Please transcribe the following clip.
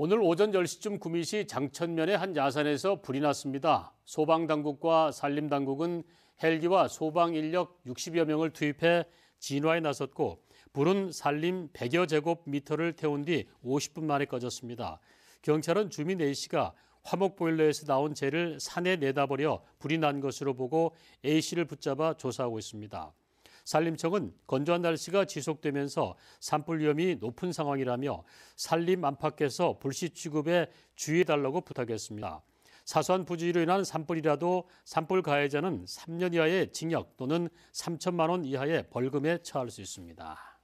오늘 오전 10시쯤 구미시 장천면의 한 야산에서 불이 났습니다. 소방당국과 산림당국은 헬기와 소방 인력 60여 명을 투입해 진화에 나섰고 불은 산림 100여 제곱미터를 태운 뒤 50분 만에 꺼졌습니다. 경찰은 주민 A씨가 화목 보일러에서 나온 재를 산에 내다버려 불이 난 것으로 보고 A씨를 붙잡아 조사하고 있습니다. 산림청은 건조한 날씨가 지속되면서 산불 위험이 높은 상황이라며 산림 안팎에서 불씨 취급에 주의해달라고 부탁했습니다. 사소한 부주로 인한 산불이라도 산불 가해자는 3년 이하의 징역 또는 3천만 원 이하의 벌금에 처할 수 있습니다.